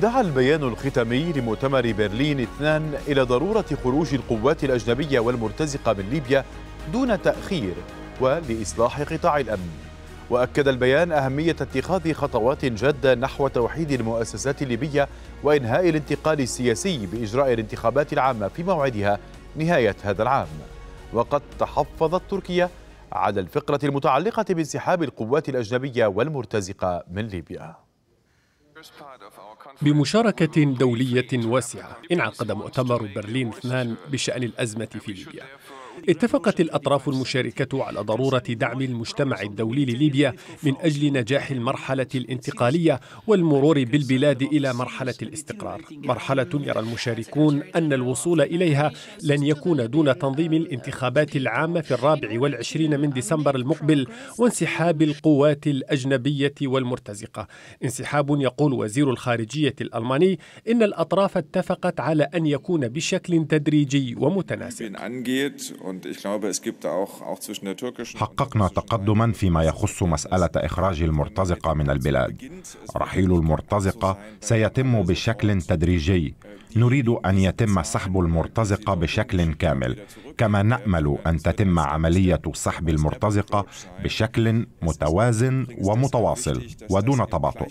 دعا البيان الختامي لمؤتمر برلين اثنان إلى ضرورة خروج القوات الأجنبية والمرتزقة من ليبيا دون تأخير ولإصلاح قطاع الأمن وأكد البيان أهمية اتخاذ خطوات جادة نحو توحيد المؤسسات الليبية وإنهاء الانتقال السياسي بإجراء الانتخابات العامة في موعدها نهاية هذا العام وقد تحفظت تركيا على الفقرة المتعلقة بانسحاب القوات الأجنبية والمرتزقة من ليبيا بمشاركة دولية واسعة انعقد مؤتمر برلين اثنان بشأن الأزمة في ليبيا اتفقت الأطراف المشاركة على ضرورة دعم المجتمع الدولي لليبيا من أجل نجاح المرحلة الانتقالية والمرور بالبلاد إلى مرحلة الاستقرار مرحلة يرى المشاركون أن الوصول إليها لن يكون دون تنظيم الانتخابات العامة في الرابع والعشرين من ديسمبر المقبل وانسحاب القوات الأجنبية والمرتزقة انسحاب يقول وزير الخارجية الألماني إن الأطراف اتفقت على أن يكون بشكل تدريجي ومتناسب حققنا تقدما فيما يخص مسألة إخراج المرتزقة من البلاد رحيل المرتزقة سيتم بشكل تدريجي äh, نريد أن يتم سحب المرتزقة um بشكل كامل كما نأمل äh, أن تتم عملية سحب المرتزقة بشكل متوازن ومتواصل ودون تباطؤ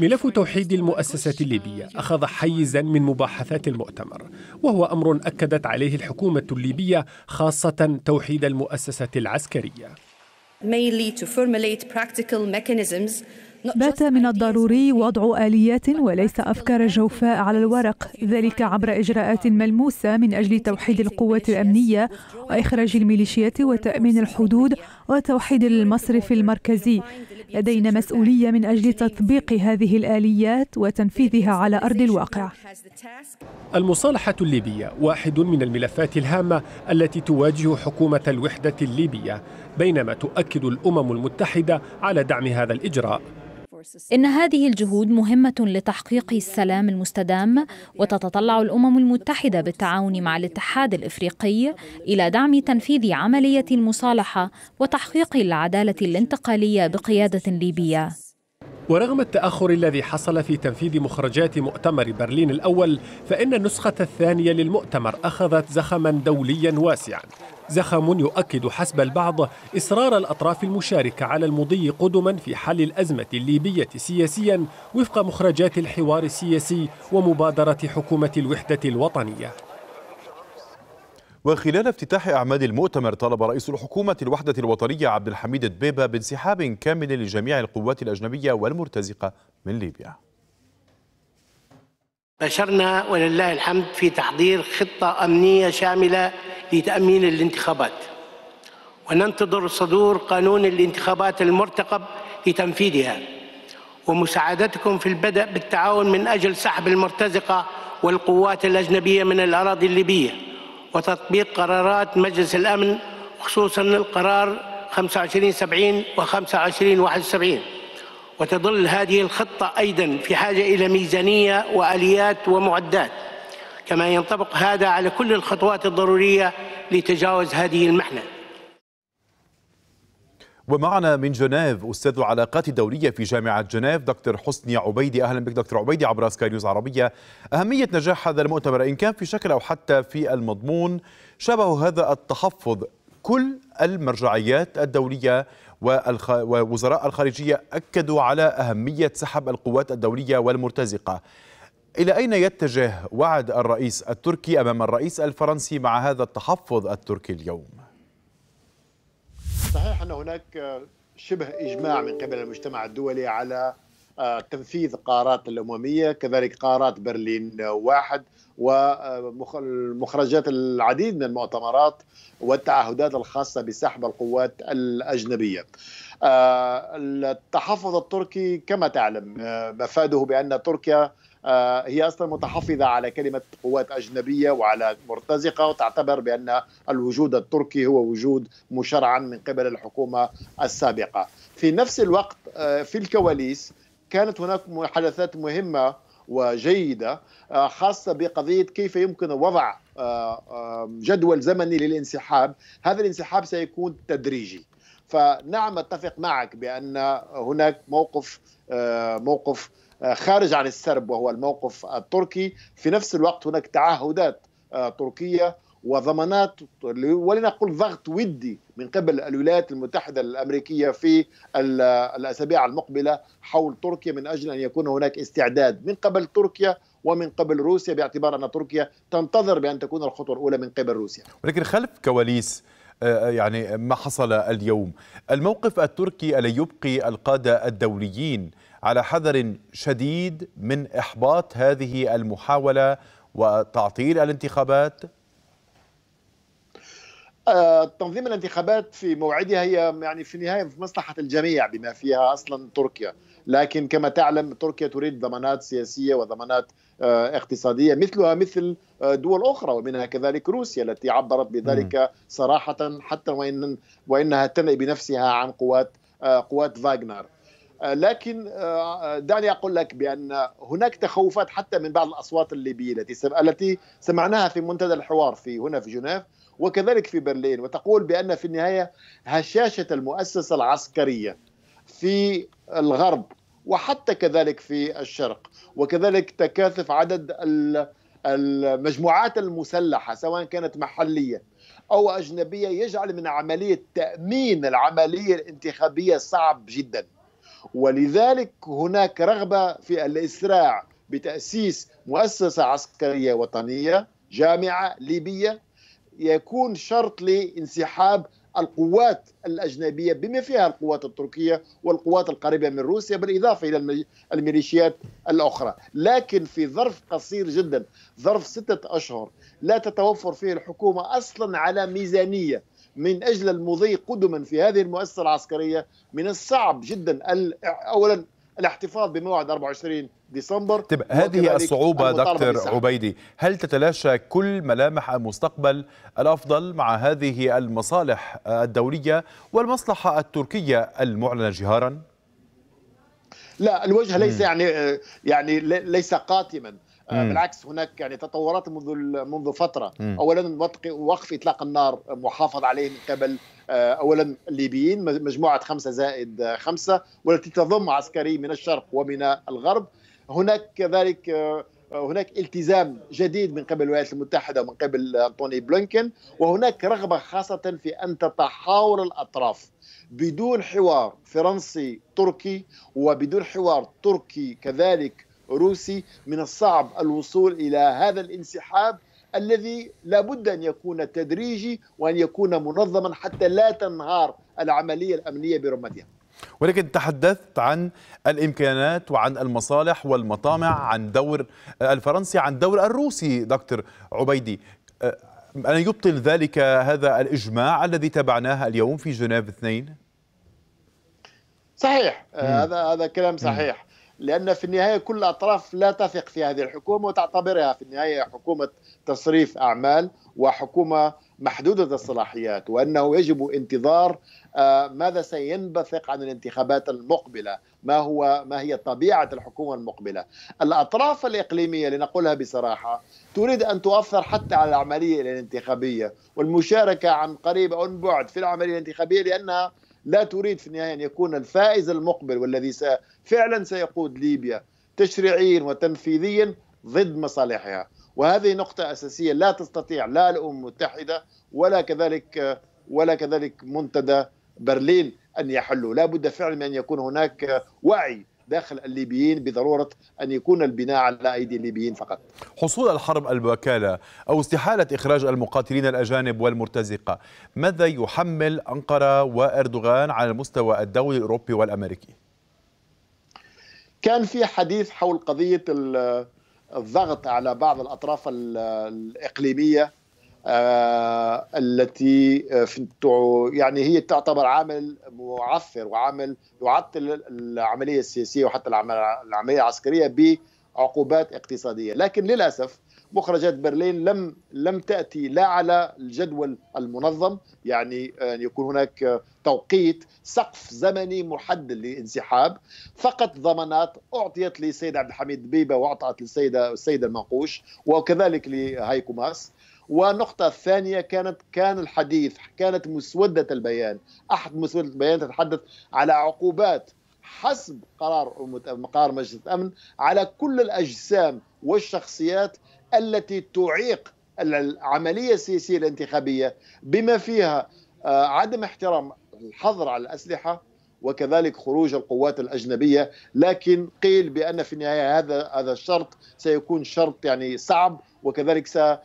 ملف توحيد المؤسسة الليبية أخذ حيزا من مباحثات المؤتمر وهو أمر أكدت عليه الحكومة الليبية خاصة توحيد المؤسسة العسكرية بات من الضروري وضع آليات وليس أفكار جوفاء على الورق ذلك عبر إجراءات ملموسة من أجل توحيد القوات الأمنية وإخراج الميليشيات وتأمين الحدود وتوحيد المصرف المركزي لدينا مسؤولية من أجل تطبيق هذه الآليات وتنفيذها على أرض الواقع المصالحة الليبية واحد من الملفات الهامة التي تواجه حكومة الوحدة الليبية بينما تؤكد الأمم المتحدة على دعم هذا الإجراء إن هذه الجهود مهمة لتحقيق السلام المستدام وتتطلع الأمم المتحدة بالتعاون مع الاتحاد الإفريقي إلى دعم تنفيذ عملية المصالحة وتحقيق العدالة الانتقالية بقيادة ليبية ورغم التأخر الذي حصل في تنفيذ مخرجات مؤتمر برلين الأول فإن النسخة الثانية للمؤتمر أخذت زخما دوليا واسعا زخم يؤكد حسب البعض إصرار الأطراف المشاركة على المضي قدما في حل الأزمة الليبية سياسيا وفق مخرجات الحوار السياسي ومبادرة حكومة الوحدة الوطنية وخلال افتتاح أعمال المؤتمر طلب رئيس الحكومة الوحدة الوطنية عبد الحميد الدبيبة بانسحاب كامل لجميع القوات الأجنبية والمرتزقة من ليبيا بشرنا ولله الحمد في تحضير خطة أمنية شاملة لتأمين الانتخابات وننتظر صدور قانون الانتخابات المرتقب لتنفيذها ومساعدتكم في البدء بالتعاون من أجل سحب المرتزقة والقوات الأجنبية من الأراضي الليبية وتطبيق قرارات مجلس الأمن خصوصا القرار 2570 و 2571 وتظل هذه الخطة أيضا في حاجة إلى ميزانية وآليات ومعدات كما ينطبق هذا على كل الخطوات الضرورية لتجاوز هذه المحنة ومعنا من جنيف استاذ العلاقات الدوليه في جامعه جنيف دكتور حسني عبيدي اهلا بك دكتور عبيدي عبر سكاي نيوز عربيه اهميه نجاح هذا المؤتمر ان كان في شكل او حتى في المضمون شبه هذا التحفظ كل المرجعيات الدوليه والخ... ووزراء الخارجيه اكدوا على اهميه سحب القوات الدوليه والمرتزقه إلى أين يتجه وعد الرئيس التركي أمام الرئيس الفرنسي مع هذا التحفظ التركي اليوم؟ صحيح أن هناك شبه إجماع من قبل المجتمع الدولي على آه، تنفيذ قرارات الأممية كذلك قرارات برلين واحد ومخرجات العديد من المؤتمرات والتعهدات الخاصة بسحب القوات الأجنبية آه، التحفظ التركي كما تعلم آه، مفاده بأن تركيا آه، هي اصلا متحفظه على كلمه قوات اجنبيه وعلى مرتزقه وتعتبر بان الوجود التركي هو وجود مشرعا من قبل الحكومه السابقه. في نفس الوقت آه، في الكواليس كانت هناك محادثات مهمه وجيده آه، خاصه بقضيه كيف يمكن وضع جدول زمني للانسحاب، هذا الانسحاب سيكون تدريجي. فنعم اتفق معك بان هناك موقف موقف آه، خارج عن السرب وهو الموقف التركي في نفس الوقت هناك تعهدات آه، تركيه وضمانات ولنقل ضغط ودي من قبل الولايات المتحده الامريكيه في الاسابيع المقبله حول تركيا من اجل ان يكون هناك استعداد من قبل تركيا ومن قبل روسيا باعتبار ان تركيا تنتظر بان تكون الخطوه الاولى من قبل روسيا. ولكن خلف كواليس آه، يعني ما حصل اليوم، الموقف التركي الذي يبقي القاده الدوليين على حذر شديد من إحباط هذه المحاولة وتعطيل الانتخابات آه، تنظيم الانتخابات في موعدها هي يعني في النهايه في مصلحه الجميع بما فيها اصلا تركيا، لكن كما تعلم تركيا تريد ضمانات سياسيه وضمانات آه، اقتصاديه مثلها مثل آه، دول اخرى ومنها كذلك روسيا التي عبرت بذلك صراحه حتى وان وانها تنأي بنفسها عن قوات قوات فاغنر. آه، لكن آه، آه، دعني اقول لك بان هناك تخوفات حتى من بعض الاصوات الليبيه التي التي سمعناها في منتدى الحوار في هنا في جنيف وكذلك في برلين وتقول بان في النهايه هشاشه المؤسسه العسكريه في الغرب وحتى كذلك في الشرق وكذلك تكاثف عدد المجموعات المسلحه سواء كانت محليه او اجنبيه يجعل من عمليه تامين العمليه الانتخابيه صعب جدا ولذلك هناك رغبة في الإسراع بتأسيس مؤسسة عسكرية وطنية جامعة ليبية يكون شرط لانسحاب القوات الأجنبية بما فيها القوات التركية والقوات القريبة من روسيا بالإضافة إلى الميليشيات الأخرى لكن في ظرف قصير جدا ظرف ستة أشهر لا تتوفر فيه الحكومة أصلا على ميزانية من أجل المضي قدما في هذه المؤسسة العسكرية من الصعب جدا أولا الاحتفاظ بموعد 24 ديسمبر طيب هذه الصعوبة دكتور عبيدي هل تتلاشى كل ملامح المستقبل الأفضل مع هذه المصالح الدولية والمصلحة التركية المعلنة جهاراً؟ لا الوجه ليس يعني آه، يعني ليس قاتما بالعكس هناك يعني تطورات منذ منذ فتره مم. اولا وقف اطلاق النار محافظ عليه من قبل آه، اولا الليبيين مجموعه خمسه زائد خمسه والتي تضم عسكري من الشرق ومن الغرب هناك كذلك آه، هناك التزام جديد من قبل الولايات المتحده ومن قبل توني بلينكن وهناك رغبه خاصه في ان تتحاور الاطراف بدون حوار فرنسي تركي وبدون حوار تركي كذلك روسي من الصعب الوصول الى هذا الانسحاب الذي لا بد ان يكون تدريجي وان يكون منظما حتى لا تنهار العمليه الامنيه برمتها ولكن تحدثت عن الامكانات وعن المصالح والمطامع عن دور الفرنسي عن دور الروسي دكتور عبيدي أن أه، يبطل ذلك هذا الإجماع الذي تبعناه اليوم في جنيف اثنين؟ صحيح هذا هذا كلام صحيح لأن في النهاية كل الأطراف لا تثق في هذه الحكومة وتعتبرها في النهاية حكومة تصريف أعمال وحكومة محدودة الصلاحيات وأنه يجب انتظار آه، ماذا سينبثق عن الانتخابات المقبلة ما هو ما هي طبيعة الحكومة المقبلة الأطراف الإقليمية لنقولها بصراحة تريد أن تؤثر حتى على العملية الانتخابية والمشاركة عن قريب أو بعد في العملية الانتخابية لأنها لا تريد في النهايه ان يكون الفائز المقبل والذي فعلا سيقود ليبيا تشريعيا وتنفيذيا ضد مصالحها وهذه نقطة أساسية لا تستطيع لا الأمم المتحدة ولا كذلك ولا كذلك منتدى برلين أن يحلوا لا بد فعلا من أن يكون هناك وعي داخل الليبيين بضروره ان يكون البناء على ايدي الليبيين فقط. حصول الحرب الوكاله او استحاله اخراج المقاتلين الاجانب والمرتزقه، ماذا يحمل انقره واردوغان على المستوى الدولي الاوروبي والامريكي؟ كان في حديث حول قضيه الضغط على بعض الاطراف الاقليميه آه، التي آه، يعني هي تعتبر عامل معثر وعامل يعطل العمليه السياسيه وحتى العمليه العسكريه بعقوبات اقتصاديه، لكن للاسف مخرجات برلين لم لم تاتي لا على الجدول المنظم يعني آه، ان يكون هناك توقيت سقف زمني محدد للانسحاب فقط ضمانات اعطيت للسيد عبد الحميد بيبه واعطت للسيده السيده المنقوش وكذلك لهايكو ماس والنقطة الثانية كانت كان الحديث كانت مسودة البيان أحد مسودة البيان تتحدث على عقوبات حسب قرار مقار مجلس الأمن على كل الأجسام والشخصيات التي تعيق العملية السياسية الانتخابية بما فيها آه، عدم احترام الحظر على الأسلحة وكذلك خروج القوات الاجنبيه لكن قيل بان في النهايه هذا هذا الشرط سيكون شرط يعني صعب وكذلك سيشكل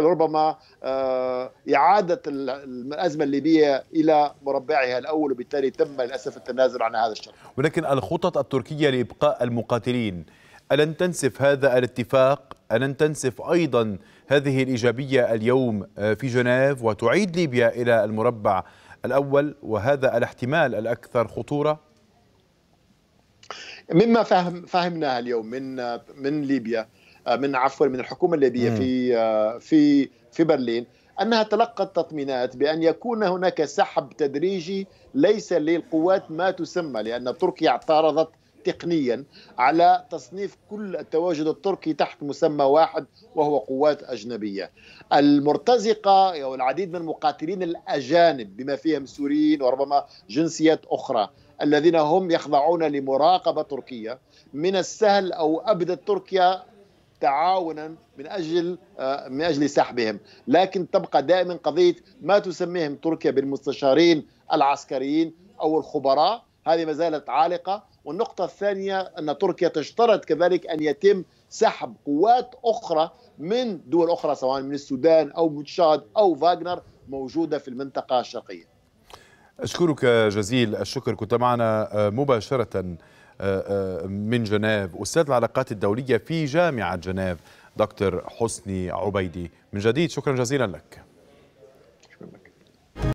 آه، ربما آه، إعادة الأزمة الليبية إلى مربعها الأول وبالتالي تم للأسف التنازل عن هذا الشرط ولكن الخطط التركية لإبقاء المقاتلين ألن تنسف هذا الاتفاق ألن تنسف أيضا هذه الإيجابية اليوم آه، في جنيف وتعيد ليبيا إلى المربع الأول وهذا الاحتمال الأكثر خطورة مما فهم فهمناه اليوم من من ليبيا من عفوا من الحكومه الليبيه في في في برلين انها تلقت تطمينات بان يكون هناك سحب تدريجي ليس للقوات ما تسمى لان تركيا اعترضت تقنيا على تصنيف كل التواجد التركي تحت مسمى واحد وهو قوات أجنبية المرتزقة أو العديد من المقاتلين الأجانب بما فيهم سوريين وربما جنسيات أخرى الذين هم يخضعون لمراقبة تركية من السهل أو أبدت تركيا تعاونا من اجل آه، من اجل سحبهم، لكن تبقى دائما قضيه ما تسميهم تركيا بالمستشارين العسكريين او الخبراء، هذه ما زالت عالقه والنقطة الثانية أن تركيا تشترط كذلك أن يتم سحب قوات أخرى من دول أخرى سواء من السودان أو من تشاد أو فاغنر موجودة في المنطقة الشرقية أشكرك جزيل الشكر كنت معنا آه، مباشرة آه، آه، من جنيف أستاذ العلاقات الدولية في جامعة جنيف دكتور حسني عبيدي من جديد شكرا جزيلا لك